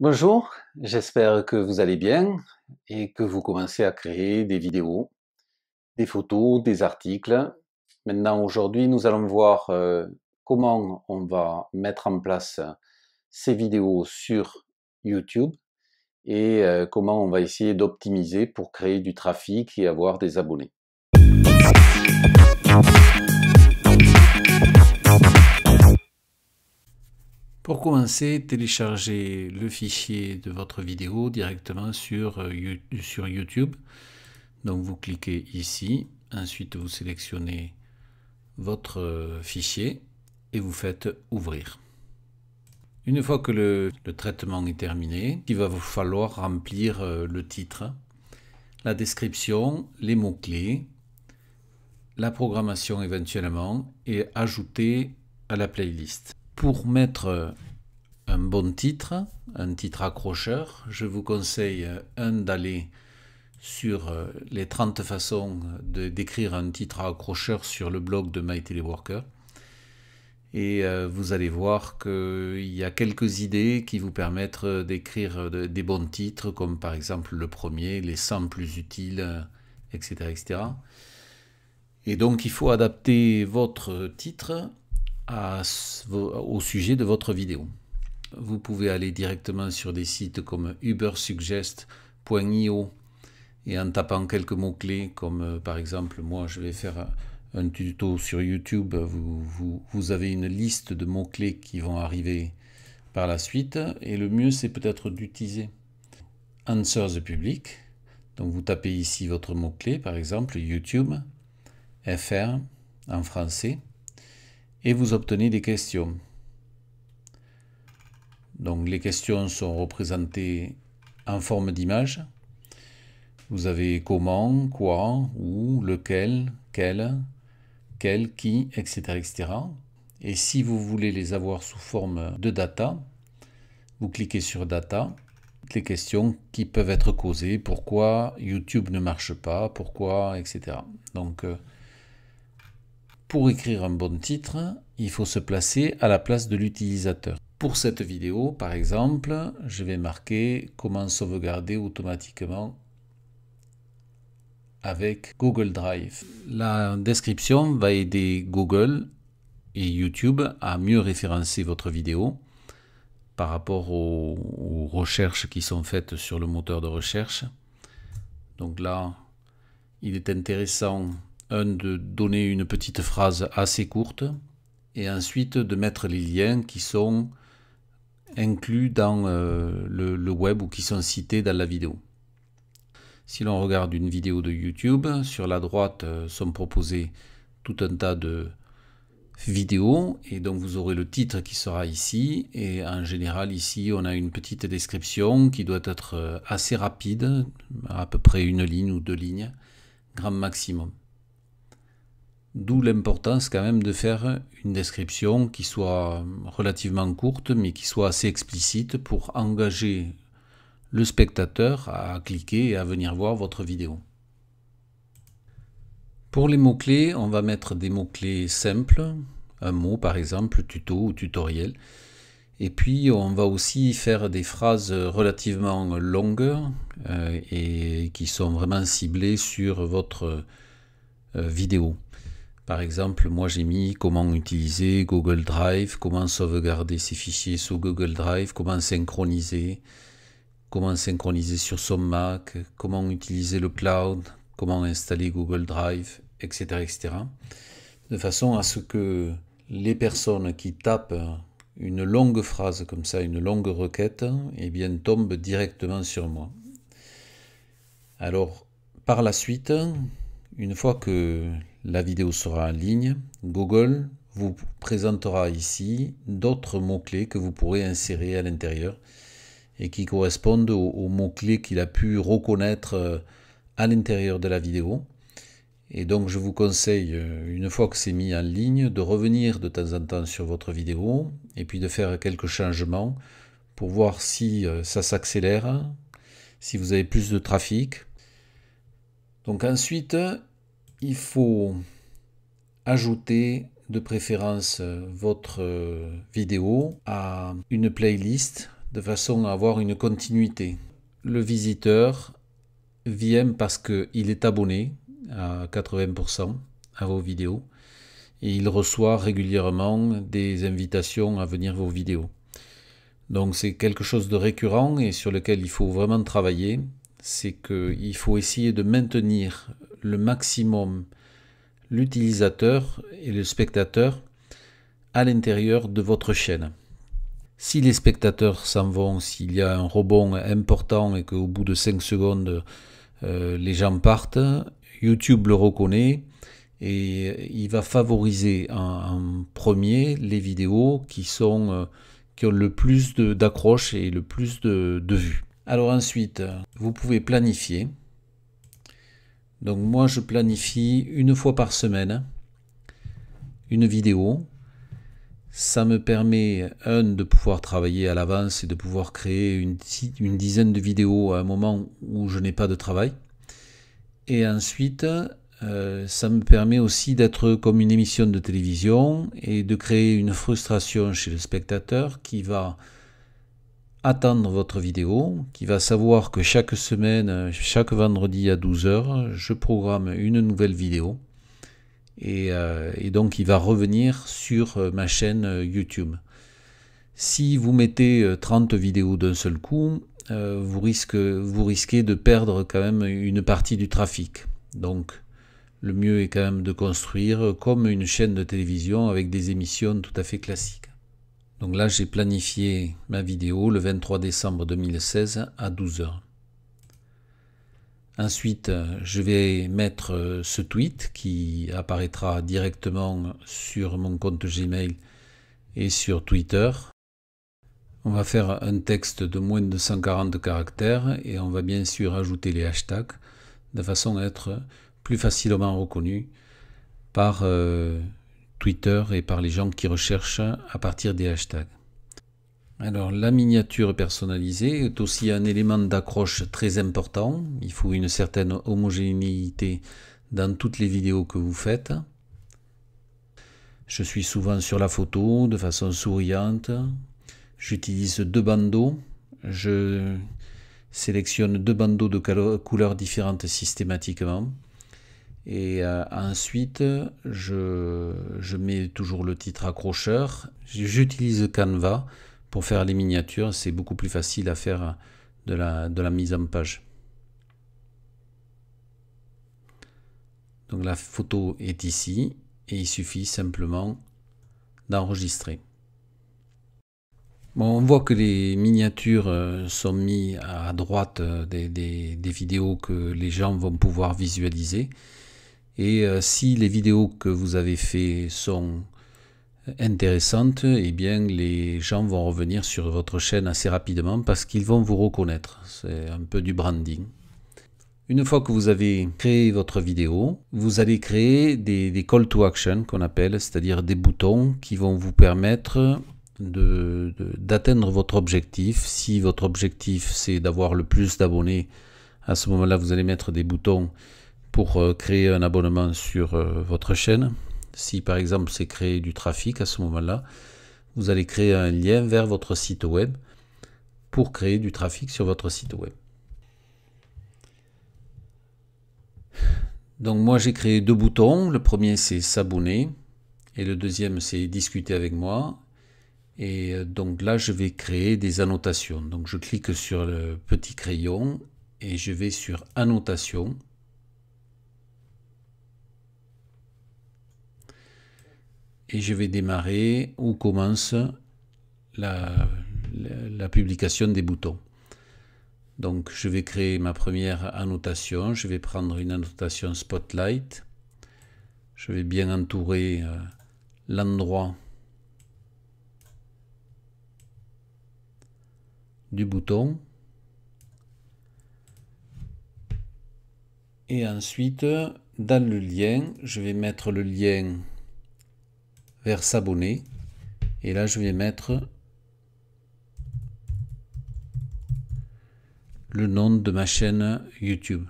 Bonjour, j'espère que vous allez bien et que vous commencez à créer des vidéos, des photos, des articles. Maintenant, aujourd'hui, nous allons voir euh, comment on va mettre en place ces vidéos sur YouTube et euh, comment on va essayer d'optimiser pour créer du trafic et avoir des abonnés. Pour commencer, téléchargez le fichier de votre vidéo directement sur, euh, YouTube. Donc vous cliquez ici, ensuite vous sélectionnez votre euh, fichier et vous faites ouvrir. Une fois que le, le, traitement est terminé, il va vous falloir remplir euh, le titre, la description, les mots-clés, la programmation éventuellement et ajouter à la playlist pour mettre euh, un bon titre, un titre accrocheur, je vous conseille euh, un d'aller sur euh, les 30 façons de d'écrire un titre accrocheur sur le blog de My Teleworker. Et vous allez voir qu'il y a quelques idées qui vous permettent d'écrire des bons titres, comme par exemple le premier, les 100 plus utiles, etc. etc. Et donc il faut adapter votre titre au sujet de votre vidéo. Vous pouvez aller directement sur des sites comme ubersuggest.io et en tapant quelques mots-clés comme euh, par exemple moi je vais faire un tuto sur YouTube, vous, vous avez une liste de mots-clés qui vont arriver par la suite et le mieux c'est peut-être d'utiliser Answers Public. Donc vous tapez ici votre mot-clé par exemple YouTube, FR en français et vous obtenez des questions. Donc les questions sont représentées en forme d'image. Vous avez comment, quoi, où, lequel, quel, quel, qui, etc. etc. Et si vous voulez les avoir sous forme de data, vous cliquez sur Data, les questions qui peuvent être causées, pourquoi YouTube ne marche pas, pourquoi, etc. Donc, euh, pour écrire un bon titre, il faut se placer à la place de l'utilisateur. Pour cette vidéo, par exemple, je vais marquer comment sauvegarder automatiquement avec Google Drive. La description va aider Google et YouTube à mieux référencer votre vidéo par rapport aux, aux recherches qui sont faites sur le moteur de recherche. Donc là, il est intéressant de donner une petite phrase assez courte et ensuite de mettre les liens qui sont inclus dans euh, le, le web ou qui sont cités dans la vidéo. Si l'on regarde une vidéo de YouTube, sur la droite euh, sont proposés tout un tas de vidéos et donc vous aurez le titre qui sera ici et en général ici on a une petite description qui doit être euh, assez rapide, à peu près une ligne ou deux lignes, grand maximum. D'où l'importance quand même de faire une description qui soit relativement courte mais qui soit assez explicite pour engager le spectateur à cliquer et à venir voir votre vidéo. Pour les mots-clés, on va mettre des mots-clés simples, un mot par exemple, tuto ou tutoriel. Et puis on va aussi faire des phrases relativement longues euh, et qui sont vraiment ciblées sur votre euh, vidéo. Par exemple, moi j'ai mis comment utiliser Google Drive, comment sauvegarder ses fichiers sous Google Drive, comment synchroniser, comment synchroniser sur son Mac, comment utiliser le cloud, comment installer Google Drive, etc. etc. De façon à ce que les personnes qui tapent une longue phrase comme ça, une longue requête, eh bien, tombent directement sur moi. Alors, par la suite, une fois que la vidéo sera en ligne, Google vous présentera ici d'autres mots-clés que vous pourrez insérer à l'intérieur et qui correspondent aux, mots-clés qu'il a pu reconnaître euh, à l'intérieur de la vidéo. Et donc je vous conseille, euh, une fois que c'est mis en ligne, de revenir de temps en temps sur votre vidéo et puis de faire quelques changements pour voir si euh, ça s'accélère, si vous avez plus de trafic, donc ensuite, il faut ajouter de préférence votre vidéo à une playlist de façon à avoir une continuité. Le visiteur vient parce qu'il est abonné à 80% à vos vidéos et il reçoit régulièrement des invitations à venir vos vidéos. Donc c'est quelque chose de récurrent et sur lequel il faut vraiment travailler c'est qu'il faut essayer de maintenir le maximum l'utilisateur et le spectateur à l'intérieur de votre chaîne. Si les spectateurs s'en vont, s'il y a un rebond important et qu'au bout de 5 secondes, euh, les gens partent, YouTube le reconnaît et il va favoriser en, premier les vidéos qui, sont, euh, qui ont le plus d'accroches et le plus de vues. Alors ensuite, vous pouvez planifier. Donc moi, je planifie une fois par semaine une vidéo. Ça me permet, un, de pouvoir travailler à l'avance et de pouvoir créer une, dizaine de vidéos à un moment où je n'ai pas de travail. Et ensuite, euh, ça me permet aussi d'être comme une émission de télévision et de créer une frustration chez le spectateur qui va attendre votre vidéo, qui va savoir que chaque semaine, chaque vendredi à 12h, je programme une nouvelle vidéo. Et, euh, donc il va revenir sur euh, ma chaîne euh, YouTube. Si vous mettez 30 vidéos d'un seul coup, vous, vous, risquez de perdre quand même une partie du trafic. Donc le mieux est quand même de construire comme une chaîne de télévision avec des émissions tout à fait classiques. Donc là, j'ai planifié ma vidéo le 23 décembre 2016 à 12h. Ensuite, euh, je vais mettre euh, ce tweet qui apparaîtra directement sur mon compte Gmail et sur Twitter. On va faire un texte de moins de 140 caractères et on va bien sûr ajouter les hashtags de façon à être plus facilement reconnu par euh, Twitter et par les gens qui recherchent à partir des hashtags. Alors la miniature personnalisée est aussi un élément d'accroche très important. Il faut une certaine homogénéité dans toutes les vidéos que vous faites. Je suis souvent sur la photo de façon souriante. J'utilise deux bandeaux. Je sélectionne deux bandeaux de couleurs différentes systématiquement. Et euh, ensuite, je, mets toujours le titre accrocheur. J'utilise Canva pour faire les miniatures. C'est beaucoup plus facile à faire de la, mise en page. Donc la photo est ici et il suffit simplement d'enregistrer. on voit que les miniatures euh, sont mises à droite euh, des vidéos que les gens vont pouvoir visualiser. Et euh, si les vidéos que vous avez faites sont intéressantes, eh bien les gens vont revenir sur votre chaîne assez rapidement parce qu'ils vont vous reconnaître. C'est un peu du branding. Une fois que vous avez créé votre vidéo, vous allez créer des, des call to action qu'on appelle, c'est-à-dire des boutons qui vont vous permettre d'atteindre votre objectif. Si votre objectif c'est d'avoir le plus d'abonnés, à ce moment-là vous allez mettre des boutons pour euh, créer un abonnement sur euh, votre chaîne. Si par exemple c'est créer du trafic à ce moment-là, vous allez créer un lien vers votre site web pour créer du trafic sur votre site web. Donc moi j'ai créé deux boutons. Le premier c'est s'abonner et le deuxième c'est discuter avec moi. Et euh, donc là je vais créer des annotations. Donc je clique sur le petit crayon et je vais sur annotation. et je vais démarrer où commence la, publication des boutons. Donc je vais créer ma première annotation, je vais prendre une annotation Spotlight, je vais bien entourer euh, l'endroit du bouton. Et ensuite, dans le lien, je vais mettre le lien vers s'abonner. Et là, je vais mettre le nom de ma chaîne YouTube.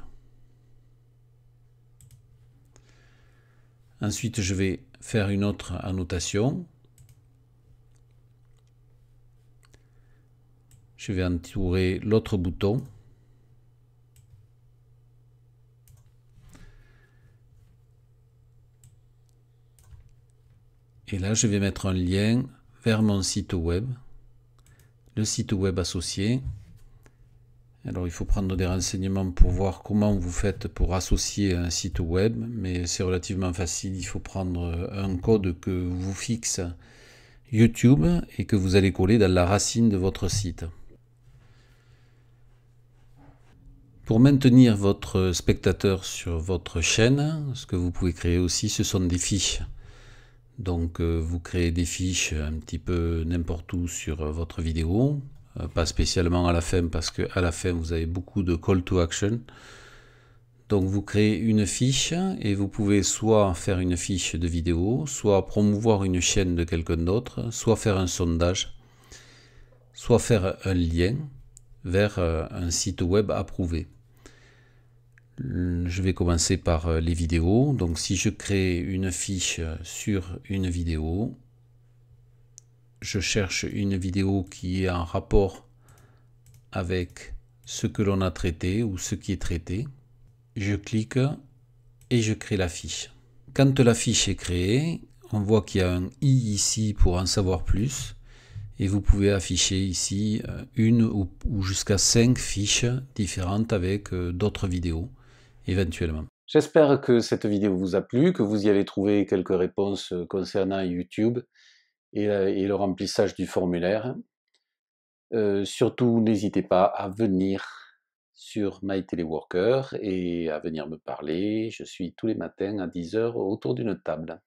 Ensuite, je vais faire une autre annotation. Je vais entourer l'autre bouton. Et là, je vais mettre un lien vers mon site web, le site web associé. Alors, il faut prendre des renseignements pour voir comment vous faites pour associer un site web, mais c'est relativement facile. Il faut prendre un code que vous fixe YouTube et que vous allez coller dans la racine de votre site. Pour maintenir votre spectateur sur votre chaîne, ce que vous pouvez créer aussi, ce sont des fiches. Donc euh, vous créez des fiches un petit peu n'importe où sur euh, votre vidéo, euh, pas spécialement à la fin parce que à la fin vous avez beaucoup de call to action. Donc vous créez une fiche et vous pouvez soit faire une fiche de vidéo, soit promouvoir une chaîne de quelqu'un d'autre, soit faire un sondage, soit faire un lien vers un site web approuvé je vais commencer par euh, les vidéos. Donc si je crée une fiche euh, sur une vidéo, je cherche une vidéo qui est en rapport avec ce que l'on a traité ou ce qui est traité. Je clique et je crée la fiche. Quand la fiche est créée, on voit qu'il y a un i ici pour en savoir plus. Et vous pouvez afficher ici euh, une ou jusqu'à cinq fiches différentes avec d'autres vidéos éventuellement. J'espère que cette vidéo vous a plu, que vous y avez trouvé quelques réponses euh, concernant YouTube euh, et, le remplissage du formulaire. Euh, surtout, n'hésitez pas à venir sur My Teleworker et à venir me parler. Je suis tous les matins à 10h autour d'une table.